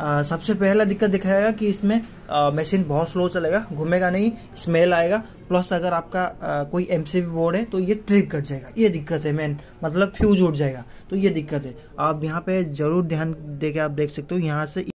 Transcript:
आ, सबसे पहला दिक्कत दिखाएगा कि इसमें मशीन बहुत स्लो चलेगा घूमेगा नहीं स्मेल आएगा प्लस अगर आपका आ, कोई एम बोर्ड है तो ये ट्रिप कट जाएगा ये दिक्कत है मेन मतलब फ्यूज उठ जाएगा तो ये दिक्कत है आप यहाँ पे जरूर ध्यान दे के आप देख सकते हो यहाँ से